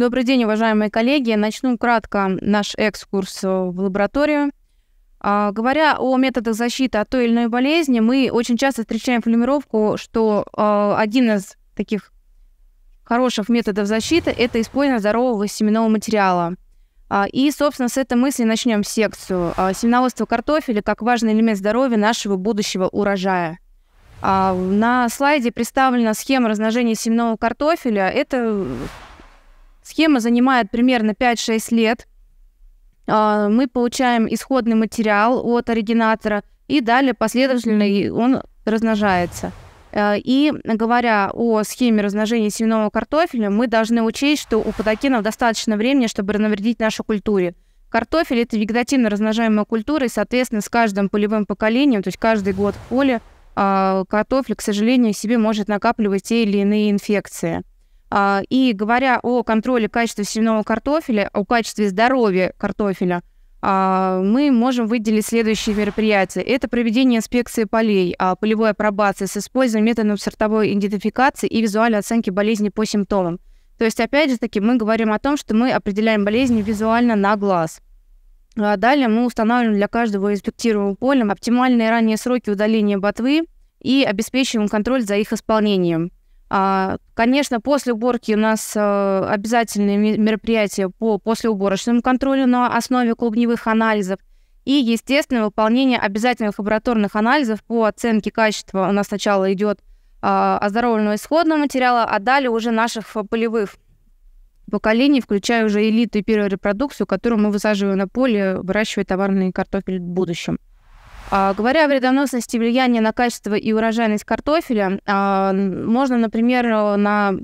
Добрый день, уважаемые коллеги. Начну кратко наш экскурс в лабораторию. А, говоря о методах защиты от той или иной болезни, мы очень часто встречаем формулировку, что а, один из таких хороших методов защиты – это использование здорового семенного материала. А, и, собственно, с этой мысли начнем секцию. А, Семеноводство картофеля как важный элемент здоровья нашего будущего урожая. А, на слайде представлена схема размножения семенного картофеля. Это Схема занимает примерно 5-6 лет. А, мы получаем исходный материал от оригинатора, и далее последовательно он размножается. А, и говоря о схеме размножения семенного картофеля, мы должны учесть, что у подокинов достаточно времени, чтобы навредить нашей культуре. Картофель – это вегетативно размножаемая культура, и, соответственно, с каждым полевым поколением, то есть каждый год в поле, а, картофель, к сожалению, себе может накапливать те или иные инфекции. А, и говоря о контроле качества семенного картофеля, о качестве здоровья картофеля, а, мы можем выделить следующие мероприятия. Это проведение инспекции полей, а, полевой апробации с использованием методов сортовой идентификации и визуальной оценки болезни по симптомам. То есть, опять же таки, мы говорим о том, что мы определяем болезни визуально на глаз. далее мы устанавливаем для каждого инспектируемого поля оптимальные ранние сроки удаления ботвы и обеспечиваем контроль за их исполнением. А, конечно, после уборки у нас э, обязательные мероприятия по послеуборочному контролю на основе клубневых анализов. И, естественно, выполнение обязательных лабораторных анализов по оценке качества. У нас сначала идет э, оздоровленного исходного материала, а далее уже наших э, полевых поколений, включая уже элиту и первую репродукцию, которую мы высаживаем на поле, выращивая товарный картофель в будущем. А, говоря о вредоносности влияния на качество и урожайность картофеля, а, можно, например, на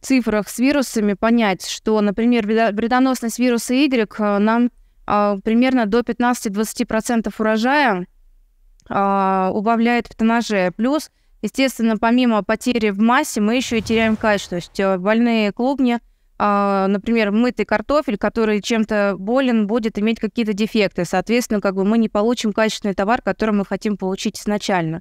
цифрах с вирусами понять, что, например, вредоносность вируса Y а, нам примерно до 15-20% урожая убавляет в тонаже. Плюс, естественно, помимо потери в массе, мы еще и теряем качество. То есть э, больные клубни – а, например, мытый картофель, который чем-то болен, будет иметь какие-то дефекты. Соответственно, как бы мы не получим качественный товар, который мы хотим получить изначально.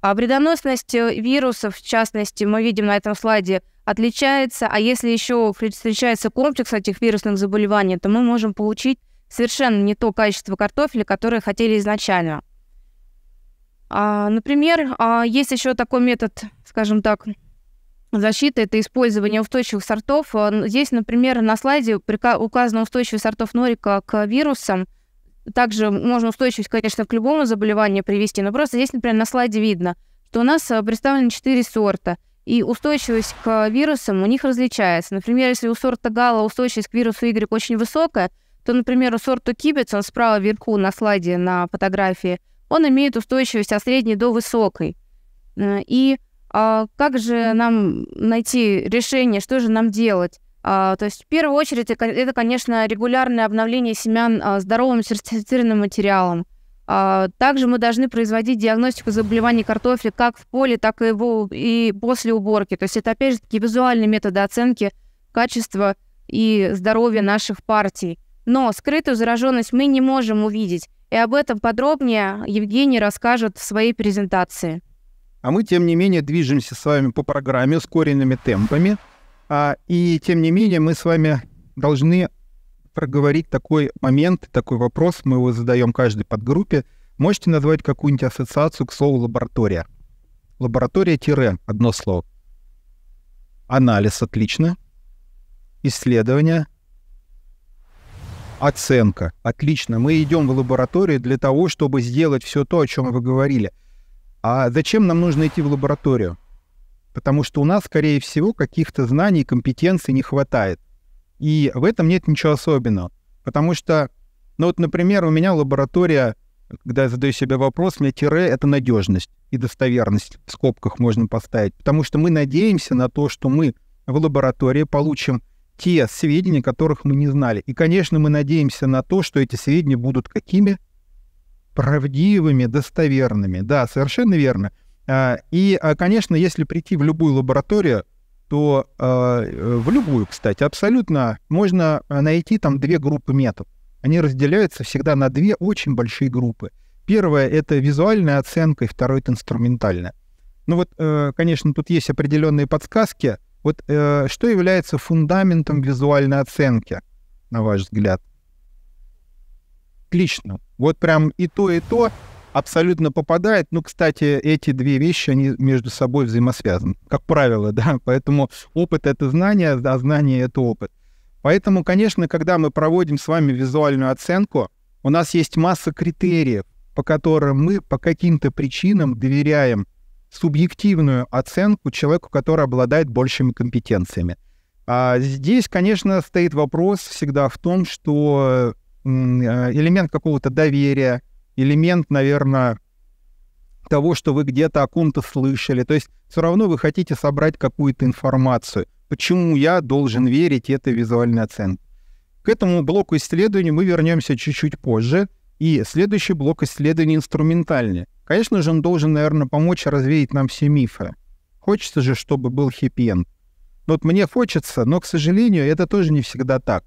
А вредоносность э, вирусов, в частности, мы видим на этом слайде, отличается. А если еще встречается комплекс этих вирусных заболеваний, то мы можем получить совершенно не то качество картофеля, которое хотели изначально. А, например, а, есть еще такой метод, скажем так, Защита – это использование устойчивых сортов. Э, здесь, например, на слайде указано устойчивость сортов норика к вирусам. Также можно устойчивость, конечно, к любому заболеванию привести, но просто здесь, например, на слайде видно, что у нас э, представлены 4 сорта, и устойчивость к вирусам у них различается. Например, если у сорта гала устойчивость к вирусу Y очень высокая, то, например, у сорта кибец, он справа вверху на слайде на фотографии, он имеет устойчивость от средней до высокой. Э, и а как же нам найти решение, что же нам делать? А, то есть в первую очередь это, конечно, регулярное обновление семян а, здоровым сертифицированным материалом. А, также мы должны производить диагностику заболеваний картофеля как в поле, так и, его, и после уборки. То есть это, опять же, такие визуальные методы оценки качества и здоровья наших партий. Но скрытую зараженность мы не можем увидеть. И об этом подробнее Евгений расскажет в своей презентации. А мы, тем не менее, движемся с вами по программе ускоренными темпами. А, и, тем не менее, мы с вами должны проговорить такой момент, такой вопрос. Мы его задаем каждой подгруппе. Можете назвать какую-нибудь ассоциацию к слову «лаборатория»? Лаборатория тире, одно слово. Анализ, отлично. Исследование. Оценка, отлично. Мы идем в лабораторию для того, чтобы сделать все то, о чем вы говорили – а зачем нам нужно идти в лабораторию? Потому что у нас, скорее всего, каких-то знаний, компетенций не хватает. И в этом нет ничего особенного. Потому что, ну вот, например, у меня лаборатория, когда я задаю себе вопрос, мне тире — это надежность и достоверность в скобках можно поставить. Потому что мы надеемся на то, что мы в лаборатории получим те сведения, которых мы не знали. И, конечно, мы надеемся на то, что эти сведения будут какими? правдивыми, достоверными. Да, совершенно верно. А, и, а, конечно, если прийти в любую лабораторию, то а, в любую, кстати, абсолютно можно найти там две группы методов. Они разделяются всегда на две очень большие группы. Первое — это визуальная оценка, и второе — это инструментальная. Ну вот, э, конечно, тут есть определенные подсказки. Вот э, что является фундаментом визуальной оценки, на ваш взгляд? отлично. Вот прям и то, и то абсолютно попадает. Ну, кстати, эти две вещи, они между собой взаимосвязаны, как правило, да. Поэтому опыт — это знание, а знание — это опыт. Поэтому, конечно, когда мы проводим с вами визуальную оценку, у нас есть масса критериев, по которым мы по каким-то причинам доверяем субъективную оценку человеку, который обладает большими компетенциями. А здесь, конечно, стоит вопрос всегда в том, что Э, элемент какого-то доверия, элемент, наверное, того, что вы где-то о ком-то слышали. То есть все равно вы хотите собрать какую-то информацию. Почему я должен верить этой визуальной оценке? К этому блоку исследований мы вернемся чуть-чуть позже. И следующий блок исследований инструментальный. Конечно же, он должен, наверное, помочь развеять нам все мифы. Хочется же, чтобы был хэппи-энд. Вот мне хочется, но, к сожалению, это тоже не всегда так.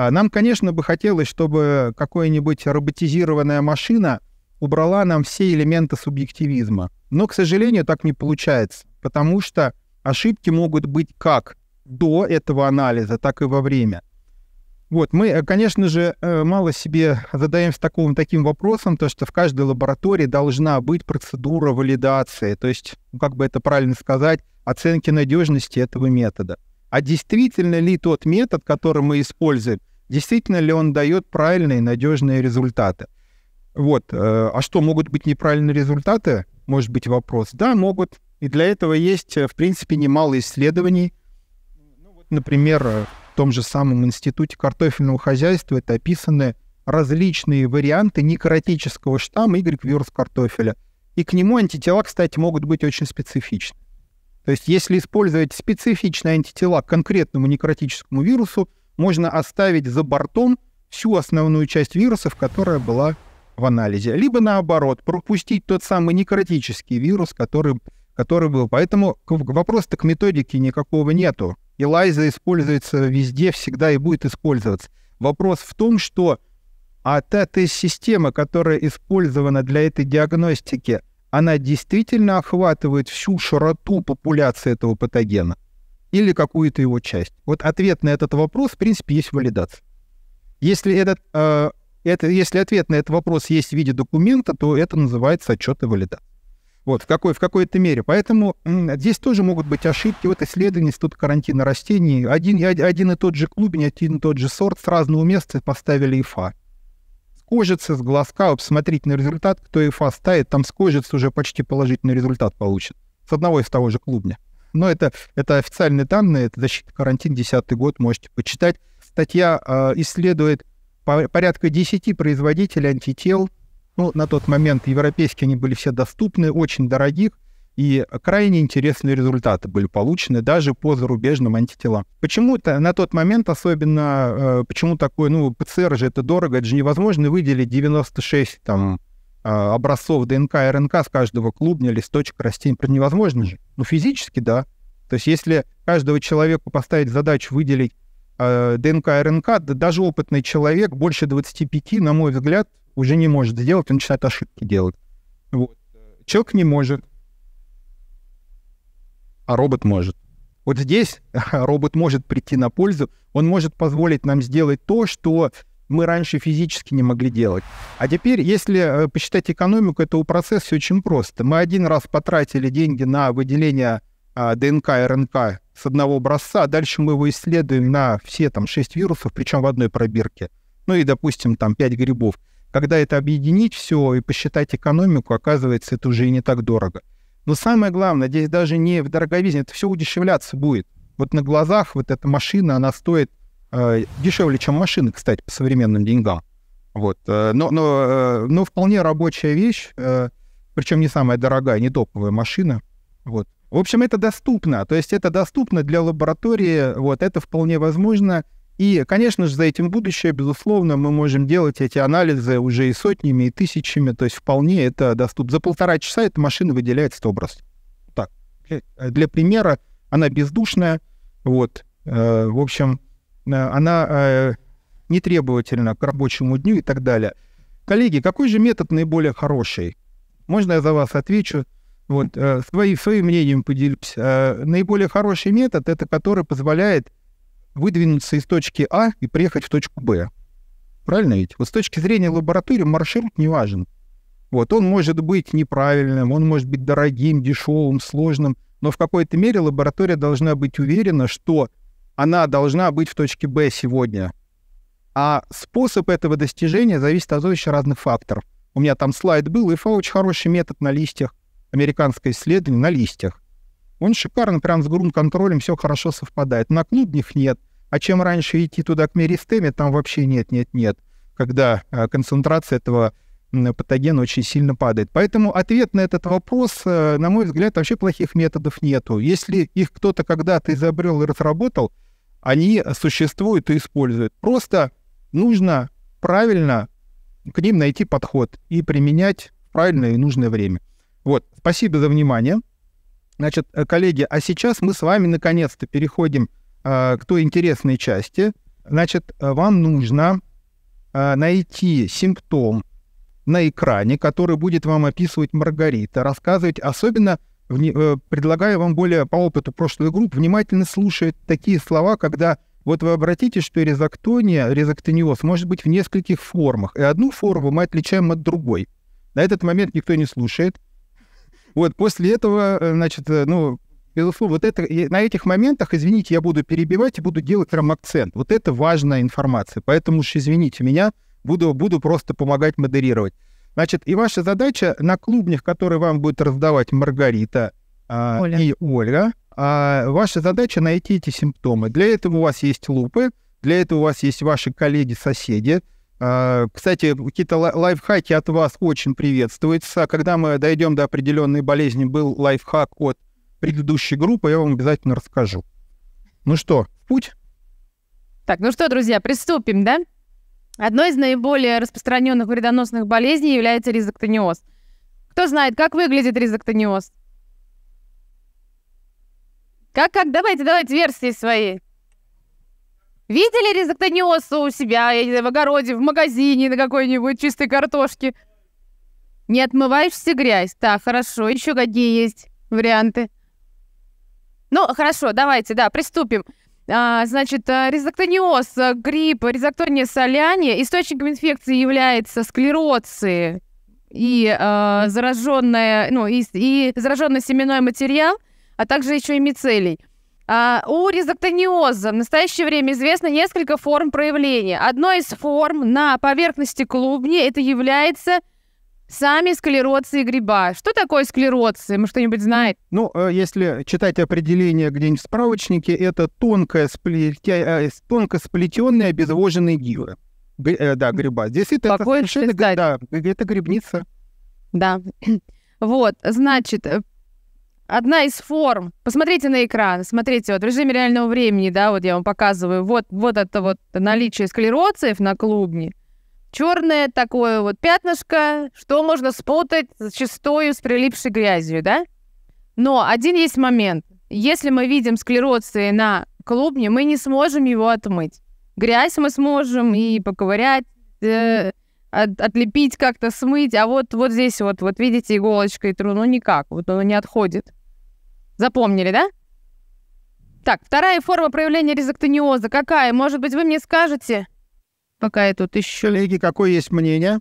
А, нам, конечно, бы хотелось, чтобы какая-нибудь роботизированная машина убрала нам все элементы субъективизма. Но, к сожалению, так не получается, потому что ошибки могут быть как до этого анализа, так и во время. Вот, мы, э, конечно же, э, мало себе задаемся таким, таким вопросом, то, что в каждой лаборатории должна быть процедура валидации, то есть, ну, как бы это правильно сказать, оценки надежности этого метода. А действительно ли тот метод, который мы используем, действительно ли он дает правильные, надежные результаты. Вот. Э, а что, могут быть неправильные результаты? Может быть вопрос. Да, могут. И для этого есть, э, в принципе, немало исследований. Ну, например, э, в том же самом Институте картофельного хозяйства это описаны различные варианты некротического штамма Y-вирус картофеля. И к нему антитела, кстати, могут быть очень специфичны. То есть если использовать специфичные антитела к конкретному некротическому вирусу, можно оставить за бортом всю основную часть вирусов, которая была в анализе. Либо наоборот, пропустить тот самый некротический вирус, который, который был. Поэтому вопрос-то к методике никакого нету. Элайза используется везде, всегда и будет использоваться. Вопрос в том, что а та тест-система, которая использована для этой диагностики, она действительно охватывает всю широту популяции этого патогена или какую-то его часть? Вот ответ на этот вопрос, в принципе, есть валидация. Если, этот, э, это, если ответ на этот вопрос есть в виде документа, то это называется отчет и валидация. Вот, в, какой, в какой-то мере. Поэтому здесь тоже могут быть ошибки. Вот исследование тут карантина растений. Один, один и тот же клубень, один и тот же сорт с разного места поставили ИФА. С кожицы, с глазка, посмотрите на результат. Кто ИФА ставит, там с кожицы уже почти положительный результат получит. С одного из того же клубня. Но это, это официальные данные, это защита карантин, 10 год, можете почитать. Статья э, исследует порядка 10 производителей антител. Ну, на тот момент европейские они были все доступны, очень дорогих, и крайне интересные результаты были получены даже по зарубежным антителам. Почему-то на тот момент особенно, э, почему такое, ну, ПЦР же это дорого, это же невозможно выделить 96 там Э, образцов ДНК и РНК с каждого клубня, листочка растения, невозможно же. Ну, физически, да. То есть если каждого человека поставить задачу выделить э, ДНК и РНК, да даже опытный человек больше 25, на мой взгляд, уже не может сделать, он начинает ошибки делать. Вот. Человек не может, а робот может. Вот здесь робот может прийти на пользу, он может позволить нам сделать то, что мы раньше физически не могли делать. А теперь, если э, посчитать экономику, этого процесса очень просто. Мы один раз потратили деньги на выделение а, ДНК и РНК с одного образца, а дальше мы его исследуем на все там 6 вирусов, причем в одной пробирке. Ну и, допустим, там 5 грибов. Когда это объединить все и посчитать экономику, оказывается, это уже и не так дорого. Но самое главное, здесь даже не в дороговизне, это все удешевляться будет. Вот на глазах вот эта машина, она стоит Э, дешевле, чем машины, кстати, по современным деньгам. Вот. Э, но, но, э, но вполне рабочая вещь, причем не самая дорогая, не топовая машина. Вот. В общем, это доступно. То есть это доступно для лаборатории, вот, это вполне возможно. И, конечно же, за этим будущее, безусловно, мы можем делать эти анализы уже и сотнями, и тысячами. То есть вполне это доступно. За полтора часа эта машина выделяет 100 образ. Так, для, примера, она бездушная. Вот, э, в общем, Э, она э, не требовательна к рабочему дню и так далее. Коллеги, какой же метод наиболее хороший? Можно я за вас отвечу? Вот, э, свои, своим мнением поделюсь. Э, наиболее хороший метод — это который позволяет выдвинуться из точки А и приехать в точку Б. Правильно ведь? Вот с точки зрения лаборатории маршрут не важен. Вот, он может быть неправильным, он может быть дорогим, дешевым, сложным, но в какой-то мере лаборатория должна быть уверена, что она должна быть в точке Б сегодня. А способ этого достижения зависит от очень разных факторов. У меня там слайд был, и фа очень хороший метод на листьях, американское исследование на листьях. Он шикарно, прям с грунт-контролем все хорошо совпадает. На клубнях нет. А чем раньше идти туда к меристеме, там вообще нет, нет, нет. Когда э, концентрация этого патогена очень сильно падает. Поэтому ответ на этот вопрос, э, на мой взгляд, вообще плохих методов нету. Если их кто-то когда-то изобрел и разработал, они существуют и используют. Просто нужно правильно к ним найти подход и применять в правильное и нужное время. Вот, спасибо за внимание. Значит, э, коллеги, а сейчас мы с вами наконец-то переходим э, к той интересной части. Значит, э, вам нужно э, найти симптом на экране, который будет вам описывать Маргарита, рассказывать особенно Э, предлагаю вам более по опыту прошлых групп, внимательно слушать такие слова, когда вот вы обратите, что резоктония, резоктониоз может быть в нескольких формах, и одну форму мы отличаем от другой. На этот момент никто не слушает. Вот после этого, э, значит, э, ну, безусловно, вот это, на этих моментах, извините, я буду перебивать и буду делать прям акцент. Вот это важная информация, поэтому уж извините меня, буду, буду просто помогать модерировать. Значит, и ваша задача на клубнях, которые вам будет раздавать Маргарита а, Оля. и Ольга, а, ваша задача найти эти симптомы. Для этого у вас есть лупы, для этого у вас есть ваши коллеги-соседи. А, кстати, какие-то лайфхаки от вас очень приветствуются. Когда мы дойдем до определенной болезни, был лайфхак от предыдущей группы, я вам обязательно расскажу. Ну что, в путь? Так, ну что, друзья, приступим, да? Одной из наиболее распространенных вредоносных болезней является ризоктониоз. Кто знает, как выглядит ризоктониоз? Как, как? Давайте, давайте версии свои. Видели ризоктониоз у себя, я не знаю, в огороде, в магазине, на какой-нибудь чистой картошке? Не отмываешься грязь. Так, хорошо. Еще какие есть варианты? Ну, хорошо, давайте, да, приступим. А, значит, э, ризоктониоз, э, грипп, ризоктония соляния. Источником инфекции является склероции и э, зараженная, ну, и, и зараженный семенной материал, а также еще и мицелий. А, у ризоктониоза в настоящее время известно несколько форм проявления. Одной из форм на поверхности клубни это является Сами склеродцы и гриба. Что такое склеродцы? Мы что-нибудь знаем? Ну, э, если читать определение где-нибудь в справочнике, это э, тонко, сплетя... тонко сплетенные обезвоженные гилы. Гри... Э, да, гриба. Здесь это, Покой, это, совершенно... да, это грибница. Да. Вот, значит, одна из форм. Посмотрите на экран, смотрите, вот в режиме реального времени, да, вот я вам показываю, вот, вот это вот наличие склероциев на клубне черное такое вот пятнышко, что можно спутать зачастую с прилипшей грязью, да? Но один есть момент. Если мы видим склероз на клубне, мы не сможем его отмыть. Грязь мы сможем и поковырять, э, от, отлепить как-то, смыть, а вот, вот здесь вот, вот видите, иголочкой тру, ну никак, вот оно не отходит. Запомнили, да? Так, вторая форма проявления резоктониоза какая? Может быть, вы мне скажете? Пока я тут ищу. Коллеги, какое есть мнение?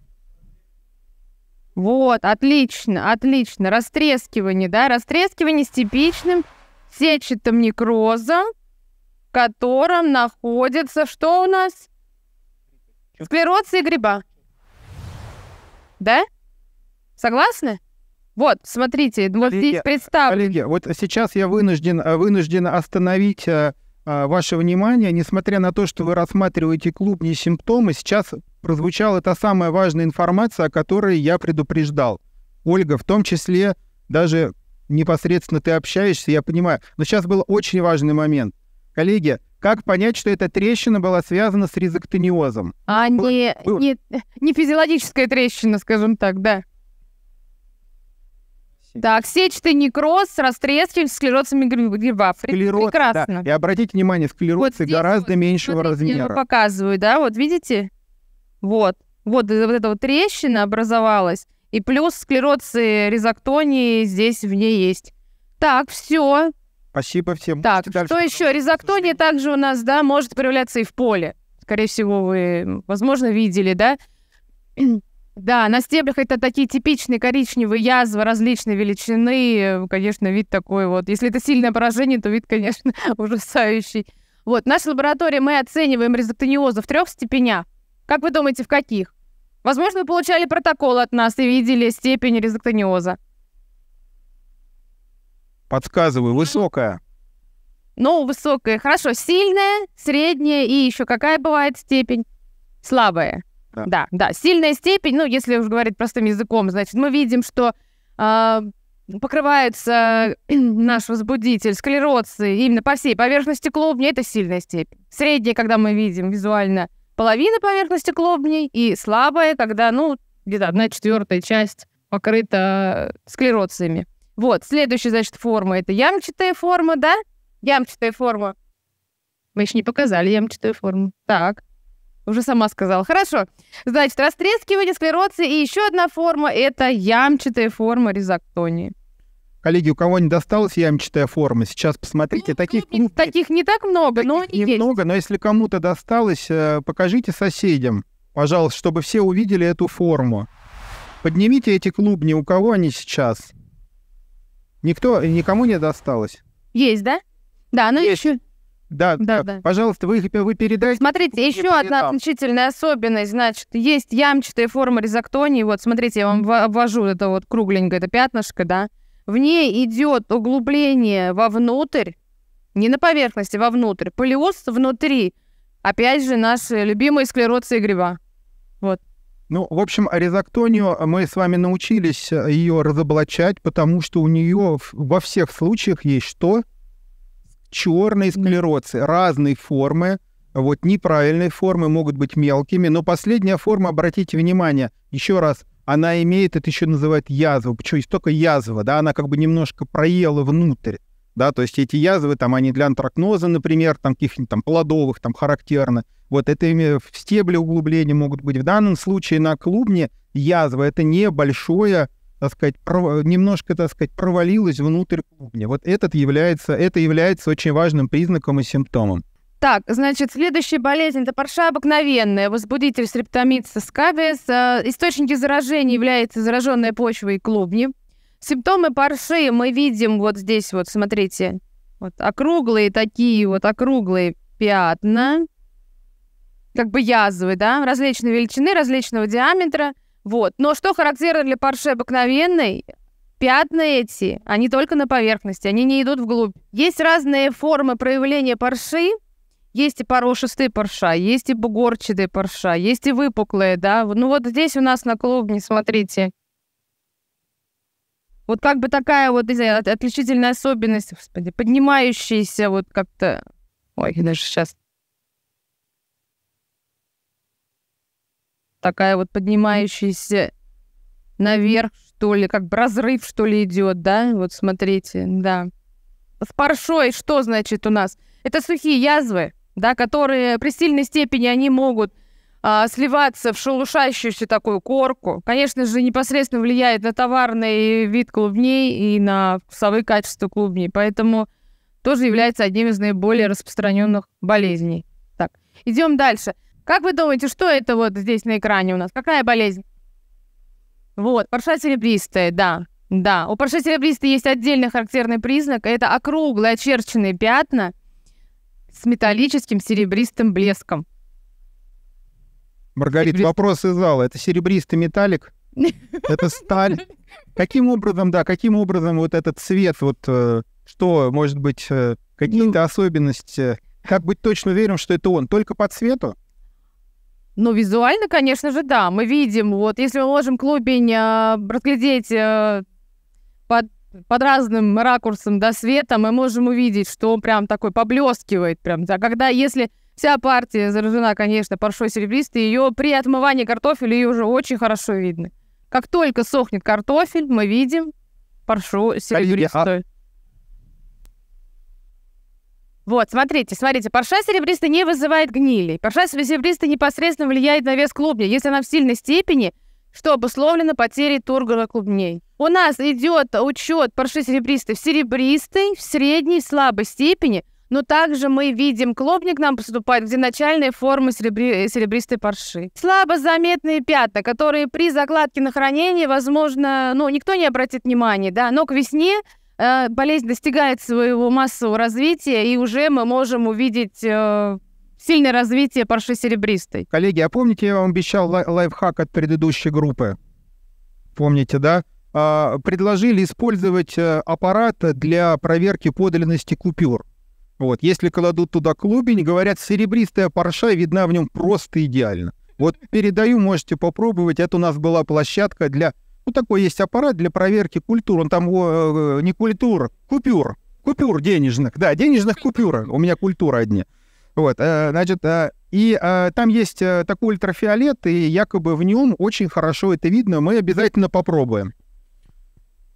Вот, отлично, отлично. Растрескивание, да, растрескивание с типичным сетчатым некрозом, в котором находится что у нас? Склероз и гриба. Да? Согласны? Вот, смотрите, вот здесь представлено. Коллеги, вот сейчас я вынужден, вынужден остановить э, а, ваше внимание. Несмотря на то, что вы рассматриваете клубные симптомы, сейчас прозвучала та самая важная информация, о которой я предупреждал. Ольга, в том числе даже непосредственно ты общаешься, я понимаю. Но сейчас был очень важный момент. Коллеги, как понять, что эта трещина была связана с ризоктониозом? А не, не, не физиологическая трещина, скажем так, да. Так, сетчатый некроз, растрескивание, склероз гриба. Склероз, Прекрасно. Да. И обратите внимание, склероз вот гораздо вот, меньшего смотрите, размера. Я показываю, да, вот видите? Вот. Вот, э, вот эта вот трещина образовалась. И плюс склероз и резоктонии здесь в ней есть. Так, все. Спасибо всем. Так, что дальше? еще? Резоктония также у нас, да, может проявляться и в поле. Скорее всего, вы, возможно, видели, да? Да, на стеблях это такие типичные коричневые язвы различной величины. Конечно, вид такой вот. Если это сильное поражение, то вид, конечно, ужасающий. Вот, в нашей лаборатории мы оцениваем резоктониозы в трех степенях. Как вы думаете, в каких? Возможно, вы получали протокол от нас и видели степень резоктониоза. Подсказываю, высокая. Ну, высокая, хорошо. Сильная, средняя и еще какая бывает степень? Слабая. Да. да, да. Сильная степень, ну, если уж говорить простым языком, значит, мы видим, что э, покрывается наш возбудитель, склероз, именно по всей поверхности клубня, это сильная степень. Средняя, когда мы видим визуально половина поверхности клубней, и слабая, когда, ну, где-то одна четвертая часть покрыта склероциями. Вот, следующая, значит, форма — это ямчатая форма, да? Ямчатая форма. Мы еще не показали ямчатую форму. Так. Уже сама сказала. Хорошо. Значит, растрескивание, склероции и еще одна форма – это ямчатая форма ризоктонии. Коллеги, у кого не досталась ямчатая форма, сейчас посмотрите. Ну, таких, ну, таких не так много, но не есть. много, но если кому-то досталось, э, покажите соседям, пожалуйста, чтобы все увидели эту форму. Поднимите эти клубни, у кого они сейчас? Никто, никому не досталось. Есть, да? Да, ну есть. еще да, да, а, да. Пожалуйста, вы, э, вы передайте. Смотрите, еще передам. одна отличительная особенность, значит, есть ямчатая форма ризоктонии. Вот, смотрите, я вам ввожу это вот кругленькое, это пятнышко, да. В ней идет углубление вовнутрь, не на поверхности, вовнутрь. Полиоз внутри. Опять же, наши любимые склероции гриба. Вот. Ну, в общем, резоктонию э, мы с вами научились э, ее разоблачать, потому что у нее во всех случаях есть что? черные склероцы, разной формы, вот неправильной формы, могут быть мелкими, но последняя форма, обратите внимание, еще раз, она имеет, это еще называют язву, почему есть только язва, да, она как бы немножко проела внутрь, да, то есть эти язвы, там, они для антракноза, например, там, каких-нибудь там плодовых, там, характерно вот это в стебле углубления могут быть. В данном случае на клубне язва — это небольшое так сказать, пров... немножко, так сказать, провалилась внутрь клубня. Вот этот является, это является очень важным признаком и симптомом. Так, значит, следующая болезнь – это парша обыкновенная, возбудитель стрептомиц скабиес. Э, источники заражения являются зараженная почва и клубни. Симптомы парши мы видим вот здесь вот, смотрите, вот округлые такие вот округлые пятна, как бы язвы, да, различной величины, различного диаметра – вот. Но что характерно для парши обыкновенной, пятна эти, они только на поверхности, они не идут вглубь. Есть разные формы проявления парши, есть и порошистые парша, есть и бугорчатые парша, есть и выпуклые, да. Ну вот здесь у нас на клубне, смотрите. Вот как бы такая вот, не отличительная особенность, господи, поднимающаяся вот как-то... Ой, даже сейчас такая вот поднимающаяся наверх, что ли, как бы разрыв, что ли, идет, да? Вот смотрите, да. С паршой что значит у нас? Это сухие язвы, да, которые при сильной степени они могут а, сливаться в шелушащуюся такую корку. Конечно же, непосредственно влияет на товарный вид клубней и на вкусовые качества клубней. Поэтому тоже является одним из наиболее распространенных болезней. Так, идем дальше. Как вы думаете, что это вот здесь на экране у нас? Какая болезнь? Вот, парша серебристая, да. Да, у парша серебристой есть отдельный характерный признак. Это округлые очерченные пятна с металлическим серебристым блеском. Маргарит, Серебрист... вопрос из зала. Это серебристый металлик? Это сталь? Каким образом, да, каким образом вот этот цвет, вот э, что, может быть, э, какие-то ну. особенности? Как быть точно уверен, что это он? Только по цвету? Ну, визуально, конечно же, да. Мы видим, вот, если мы можем клубень э, разглядеть э, под, под разным ракурсом до да, света, мы можем увидеть, что он прям такой поблескивает. Прям. А когда, если вся партия заражена, конечно, паршой серебристой, ее при отмывании картофеля ее уже очень хорошо видно. Как только сохнет картофель, мы видим паршу а, серебристую. Вот, смотрите, смотрите, парша серебристый не вызывает гнили. Парша серебристый непосредственно влияет на вес клубня, если она в сильной степени, что обусловлено потерей тургора клубней. У нас идет учет парши серебристой в серебристой, в средней, слабой степени, но также мы видим клубни к нам поступает, где начальные формы серебри... серебристой парши. Слабо заметные пятна, которые при закладке на хранение, возможно, ну, никто не обратит внимания, да, но к весне Э, болезнь достигает своего массового развития, и уже мы можем увидеть э, сильное развитие парши серебристой. Коллеги, а помните, я вам обещал лай- лайфхак от предыдущей группы? Помните, да? А, предложили использовать э, аппарат для проверки подлинности купюр. Вот, если кладут туда клубень, говорят, серебристая парша видна в нем просто идеально. Вот передаю, можете попробовать. Это у нас была площадка для ну, такой есть аппарат для проверки культур. Он там э, не культур, купюр. Купюр денежных. Да, денежных купюр. У меня культура одни. Вот, э, значит, э, и э, там есть такой ультрафиолет, и якобы в нем очень хорошо это видно. Мы обязательно попробуем.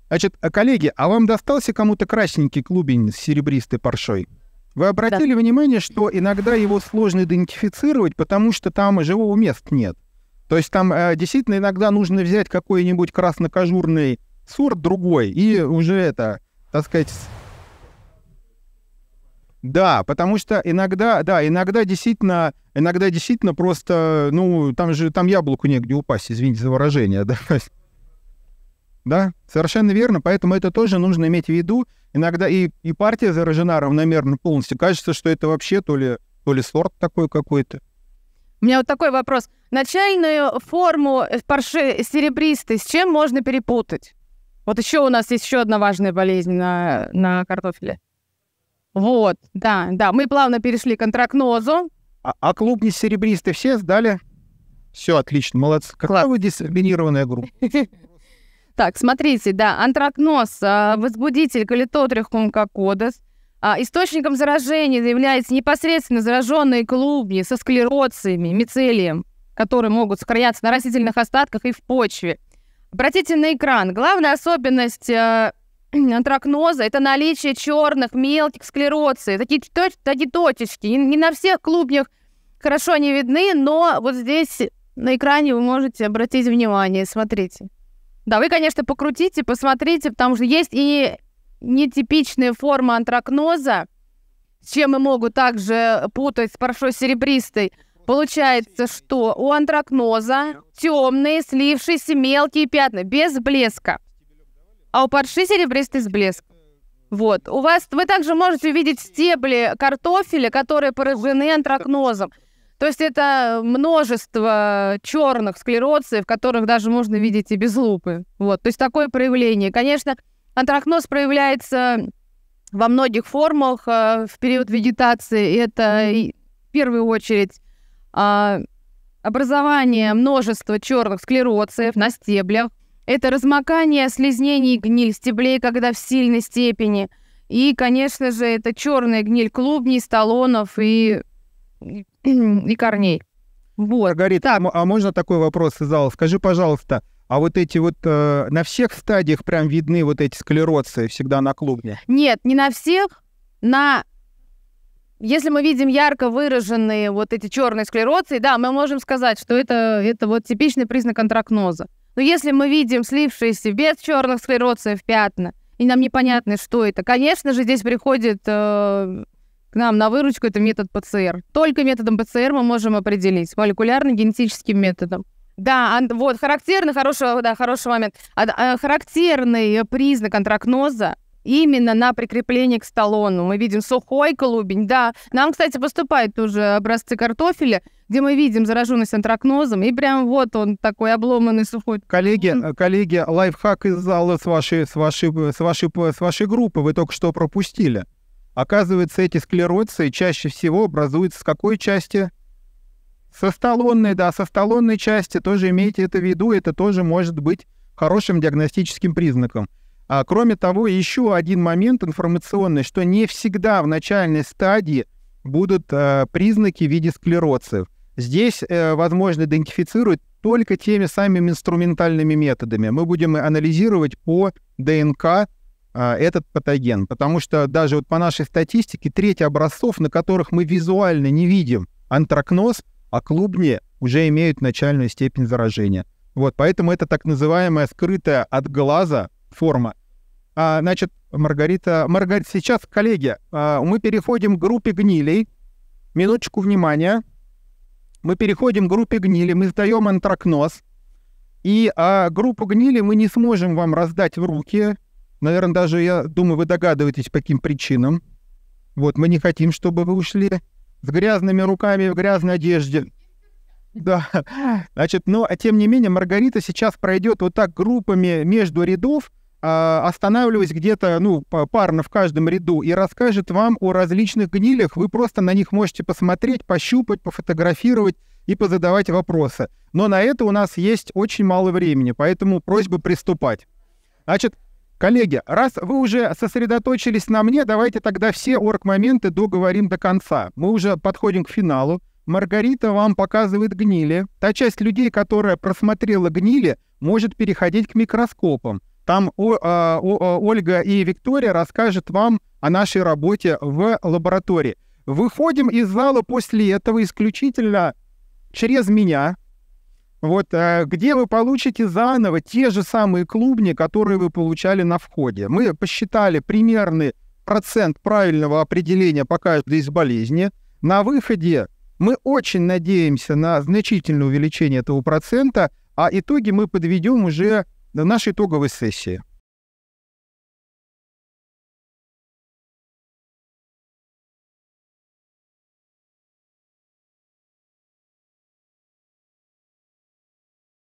Значит, коллеги, а вам достался кому-то красненький клубень с серебристой паршой? Вы обратили да. внимание, что иногда его сложно идентифицировать, потому что там живого мест нет. То есть там э, действительно иногда нужно взять какой-нибудь краснокожурный сорт другой и уже это, так сказать... Да, потому что иногда, да, иногда действительно, иногда действительно просто, ну, там же, там яблоку негде упасть, извините за выражение, да, да, совершенно верно. Поэтому это тоже нужно иметь в виду. Иногда и, и партия заражена равномерно полностью. Кажется, что это вообще то ли, то ли сорт такой какой-то. У меня вот такой вопрос. Начальную форму э, парши серебристой с чем можно перепутать? Вот еще у нас есть еще одна важная болезнь на, на картофеле. Вот, да, да. Мы плавно перешли к антракнозу. А, а клубни серебристые все сдали? Все отлично, молодцы. Какая вы дисциплинированная группа. Так, смотрите, да, антракноз, а, возбудитель калитотрихум кокодес, а, источником заражения является непосредственно зараженные клубни со склероциями, мицелием, которые могут сохраняться на растительных остатках и в почве. Обратите на экран. Главная особенность э, антракноза – это наличие черных мелких склероций, такие, точ, такие точечки. Не, не на всех клубнях хорошо они видны, но вот здесь на экране вы можете обратить внимание, смотрите. Да, вы, конечно, покрутите, посмотрите, потому что есть и нетипичная форма антракноза, с чем мы могут также путать с паршой серебристой, Получается, что у антракноза темные, слившиеся мелкие пятна, без блеска. А у парши серебристый с блеском. Вот. У вас вы также можете увидеть стебли картофеля, которые поражены антракнозом. То есть это множество черных склероций, в которых даже можно видеть и без лупы. Вот. То есть такое проявление. Конечно, Антракноз проявляется во многих формах э, в период вегетации. Это в первую очередь а, образование множества черных склероциев на стеблях. Это размокание, слизнение и гниль стеблей, когда в сильной степени. И, конечно же, это черная гниль клубней, столонов и, и корней. Вот. Горит, так. А, а можно такой вопрос из зала? Скажи, пожалуйста, а вот эти вот э, на всех стадиях прям видны вот эти склероции всегда на клубне? Нет, не на всех. На если мы видим ярко выраженные вот эти черные склероции, да, мы можем сказать, что это, это вот типичный признак антракноза. Но если мы видим слившиеся без черных склероциев пятна, и нам непонятно, что это, конечно же, здесь приходит э, к нам на выручку это метод ПЦР. Только методом ПЦР мы можем определить, молекулярно-генетическим методом. Да, вот, характерный, хороший, да, хороший момент. А, э, характерный признак антракноза именно на прикрепление к столону. Мы видим сухой клубень, да. Нам, кстати, поступают уже образцы картофеля, где мы видим зараженность антракнозом, и прям вот он такой обломанный сухой. Коллеги, э, коллеги, лайфхак из зала с вашей, с вашей, с вашей, с вашей группы вы только что пропустили. Оказывается, эти склероции чаще всего образуются с какой части? Со столонной, да, со столонной части тоже имейте это в виду, это тоже может быть хорошим диагностическим признаком. А, кроме того, еще один момент информационный, что не всегда в начальной стадии будут э, признаки в виде склероцев. Здесь э, возможно идентифицировать только теми самыми инструментальными методами. Мы будем анализировать по ДНК э, этот патоген, потому что даже вот по нашей статистике треть образцов, на которых мы визуально не видим антракноз, а клубни уже имеют начальную степень заражения. Вот, поэтому это так называемая скрытая от глаза форма. А, значит, Маргарита, Маргарита, сейчас, коллеги, а, мы переходим к группе гнилей. Минуточку внимания. Мы переходим к группе гнили, мы сдаем антракноз. И а, группу гнили мы не сможем вам раздать в руки. Наверное, даже, я думаю, вы догадываетесь, по каким причинам. Вот, мы не хотим, чтобы вы ушли с грязными руками в грязной одежде. Да, значит, но а тем не менее Маргарита сейчас пройдет вот так группами между рядов, а, останавливаясь где-то, ну, парно в каждом ряду, и расскажет вам о различных гнилях. Вы просто на них можете посмотреть, пощупать, пофотографировать и позадавать вопросы. Но на это у нас есть очень мало времени, поэтому просьба приступать. Значит, Коллеги, раз вы уже сосредоточились на мне, давайте тогда все орг-моменты договорим до конца. Мы уже подходим к финалу. Маргарита вам показывает гнили. Та часть людей, которая просмотрела гнили, может переходить к микроскопам. Там о, а, о, о, а, Ольга и Виктория расскажут вам о нашей работе в лаборатории. Выходим из зала после этого исключительно через меня, вот э, где вы получите заново те же самые клубни, которые вы получали на входе. Мы посчитали примерный процент правильного определения по каждой из болезней. На выходе мы очень надеемся на значительное увеличение этого процента, а итоги мы подведем уже на нашей итоговой сессии.